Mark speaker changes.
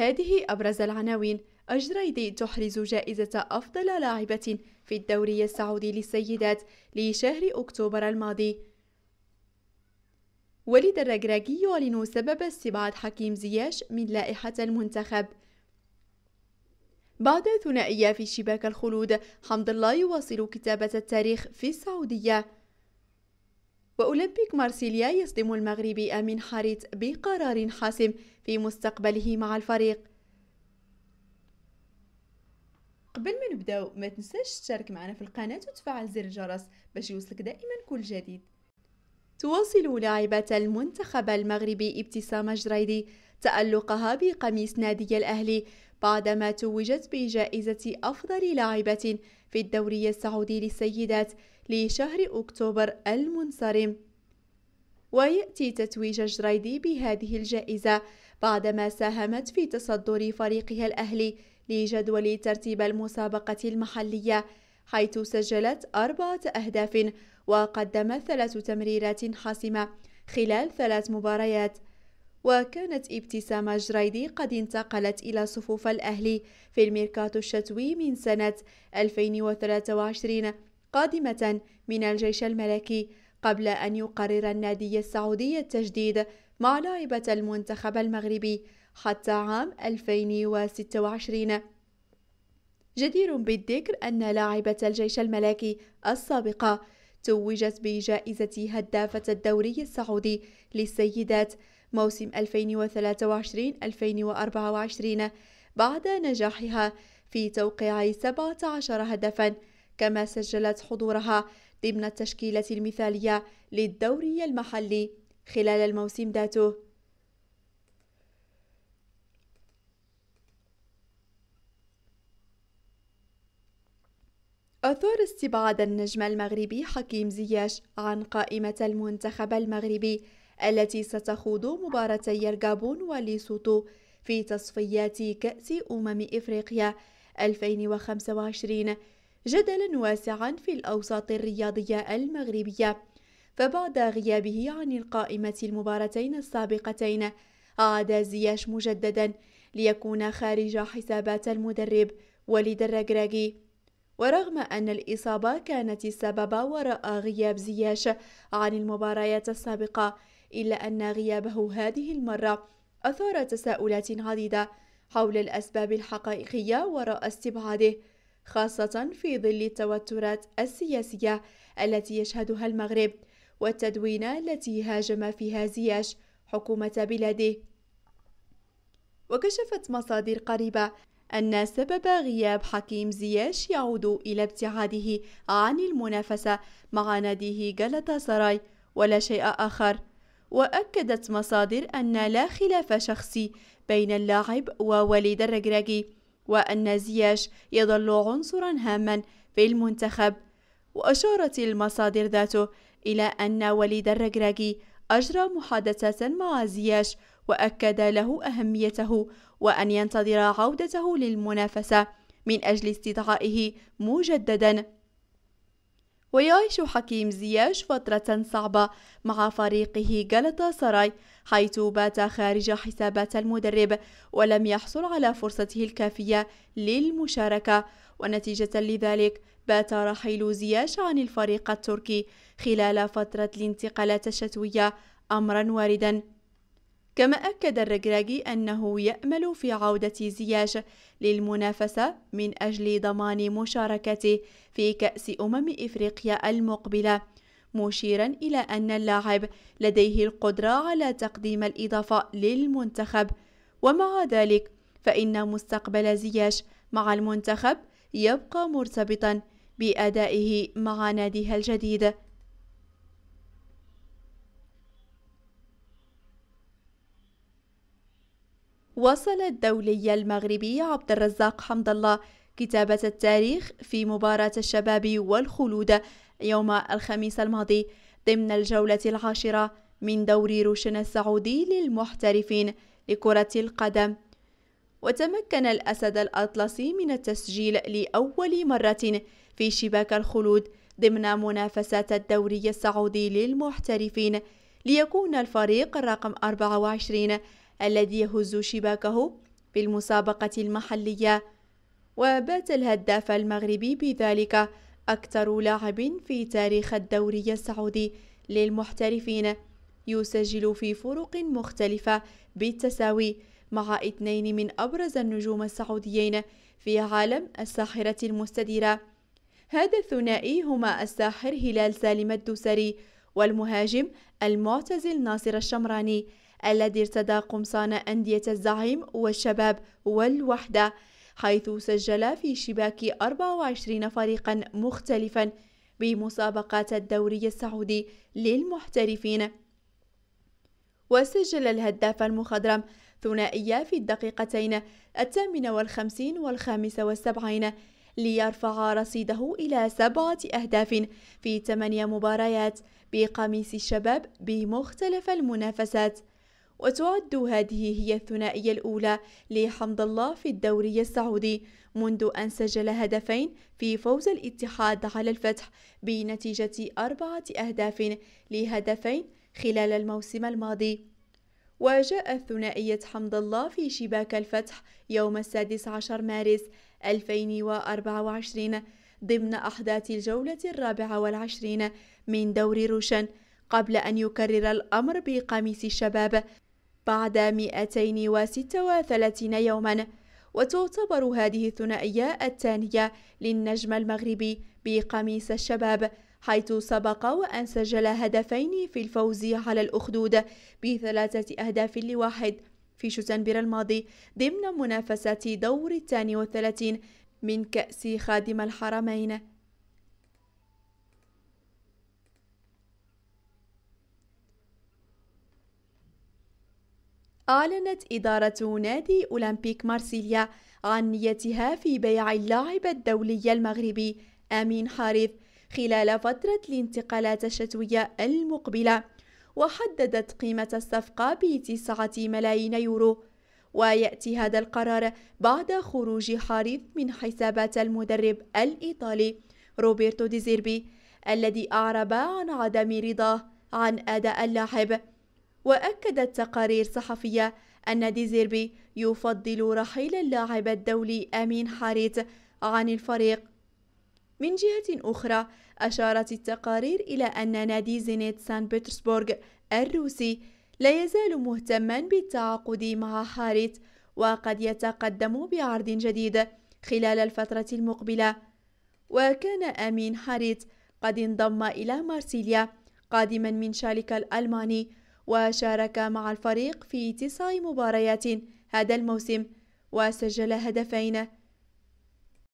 Speaker 1: هذه أبرز العناوين أجريدي تحرز جائزة أفضل لاعبة في الدوري السعودي للسيدات لشهر أكتوبر الماضي ولد الرجراجي يعلن سبب استبعاد حكيم زياش من لائحة المنتخب بعد ثنائية في شباك الخلود حمد الله يواصل كتابة التاريخ في السعودية وأولمبيك مارسيليا يصدم المغربي أمين حارث بقرار حاسم في مستقبله مع الفريق قبل ما نبداو ما تنساش تشارك معنا في القناة وتفعل زر الجرس باش يوصلك دائما كل جديد تواصل لاعبة المنتخب المغربي ابتسام جريدي تألقها بقميص نادي الأهلي بعدما توجت بجائزة أفضل لاعبة في الدوري السعودي للسيدات لشهر أكتوبر المنصرم ويأتي تتويج جريدي بهذه الجائزة بعدما ساهمت في تصدر فريقها الأهلي لجدول ترتيب المسابقة المحلية حيث سجلت أربعة أهداف وقدمت ثلاث تمريرات حاسمة خلال ثلاث مباريات وكانت ابتسامة جريدي قد انتقلت إلى صفوف الأهلي في الميركاتو الشتوي من سنة 2023 قادمة من الجيش الملكي قبل أن يقرر النادي السعودي التجديد مع لاعبة المنتخب المغربي حتى عام 2026 جدير بالذكر أن لاعبة الجيش الملكي السابقة توجت بجائزة هدافة الدوري السعودي للسيدات موسم 2023-2024 بعد نجاحها في توقيع 17 هدفا كما سجلت حضورها ضمن التشكيلة المثالية للدوري المحلي خلال الموسم ذاته أثار استبعاد النجم المغربي حكيم زياش عن قائمة المنتخب المغربي التي ستخوض مباراتي الغابون وليسوتو في تصفيات كأس أمم إفريقيا 2025 جدلا واسعا في الأوساط الرياضية المغربية فبعد غيابه عن القائمة المباراتين السابقتين عاد زياش مجددا ليكون خارج حسابات المدرب وليد الرقراقي ورغم أن الإصابة كانت السبب وراء غياب زياش عن المباريات السابقة إلا أن غيابه هذه المرة أثار تساؤلات عديدة حول الأسباب الحقائقية وراء استبعاده خاصة في ظل التوترات السياسية التي يشهدها المغرب والتدوينة التي هاجم فيها زياش حكومة بلاده وكشفت مصادر قريبة أن سبب غياب حكيم زياش يعود إلى ابتعاده عن المنافسة مع ناديه جلطة سراي ولا شيء آخر وأكدت مصادر أن لا خلاف شخصي بين اللاعب ووليد الرجراجي وأن زياش يظل عنصرا هاما في المنتخب وأشارت المصادر ذاته إلى أن وليد الرجراجي أجرى محادثة مع زياش وأكد له أهميته وأن ينتظر عودته للمنافسة من أجل استدعائه مجددا ويعيش حكيم زياش فترة صعبة مع فريقه جلطة سراي حيث بات خارج حسابات المدرب ولم يحصل على فرصته الكافية للمشاركة ونتيجة لذلك بات رحيل زياش عن الفريق التركي خلال فترة الانتقالات الشتوية أمرا واردا كما أكد الرجراجي أنه يأمل في عودة زياش للمنافسة من أجل ضمان مشاركته في كأس أمم إفريقيا المقبلة مشيرا إلى أن اللاعب لديه القدرة على تقديم الإضافة للمنتخب ومع ذلك فإن مستقبل زياش مع المنتخب يبقى مرتبطا بأدائه مع ناديها الجديد واصل الدولي المغربي عبد الرزاق حمد الله كتابة التاريخ في مباراة الشباب والخلود يوم الخميس الماضي ضمن الجولة العاشرة من دوري روشن السعودي للمحترفين لكرة القدم وتمكن الأسد الأطلسي من التسجيل لأول مرة في شباك الخلود ضمن منافسات الدوري السعودي للمحترفين ليكون الفريق الرقم 24 الذي يهز شباكه في المسابقة المحلية وبات الهداف المغربي بذلك أكثر لاعب في تاريخ الدوري السعودي للمحترفين يسجل في فرق مختلفة بالتساوي مع اثنين من أبرز النجوم السعوديين في عالم الساحرة المستديرة هذا الثنائي هما الساحر هلال سالم الدوسري والمهاجم المعتزل ناصر الشمراني الذي ارتدى قمصان أندية الزعيم والشباب والوحدة حيث سجل في شباك 24 فريقا مختلفا بمسابقات الدوري السعودي للمحترفين وسجل الهداف المخضرم ثنائية في الدقيقتين الثامنة والخمسين والخامسة والسبعين ليرفع رصيده إلى سبعة أهداف في ثمانية مباريات بقميص الشباب بمختلف المنافسات وتعد هذه هي الثنائية الأولى لحمد الله في الدوري السعودي منذ أن سجل هدفين في فوز الاتحاد على الفتح بنتيجة أربعة أهداف لهدفين خلال الموسم الماضي وجاء ثنائية حمد الله في شباك الفتح يوم السادس عشر مارس 2024 ضمن أحداث الجولة الرابعة والعشرين من دوري روشن قبل أن يكرر الأمر بقميص الشباب بعد 236 يوماً وتعتبر هذه الثنائية الثانية للنجم المغربي بقميص الشباب حيث سبق وأن سجل هدفين في الفوز على الأخدود بثلاثة أهداف لواحد في شتنبر الماضي ضمن منافسة دور الثاني والثلاثين من كأس خادم الحرمين أعلنت إدارة نادي أولمبيك مارسيليا عن نيتها في بيع اللاعب الدولي المغربي أمين حارث خلال فترة الانتقالات الشتوية المقبلة وحددت قيمة الصفقة بتسعة ملايين يورو ويأتي هذا القرار بعد خروج حارث من حسابات المدرب الإيطالي روبرتو ديزيربي الذي أعرب عن عدم رضاه عن أداء اللاعب وأكدت تقارير صحفية أن ديزيربي يفضل رحيل اللاعب الدولي أمين حاريت عن الفريق من جهة أخرى أشارت التقارير إلى أن نادي زينيت سان بطرسبرغ الروسي لا يزال مهتما بالتعاقد مع حاريت وقد يتقدم بعرض جديد خلال الفترة المقبلة وكان أمين حاريت قد انضم إلى مارسيليا قادما من شالك الألماني وشارك مع الفريق في تسع مباريات هذا الموسم وسجل هدفين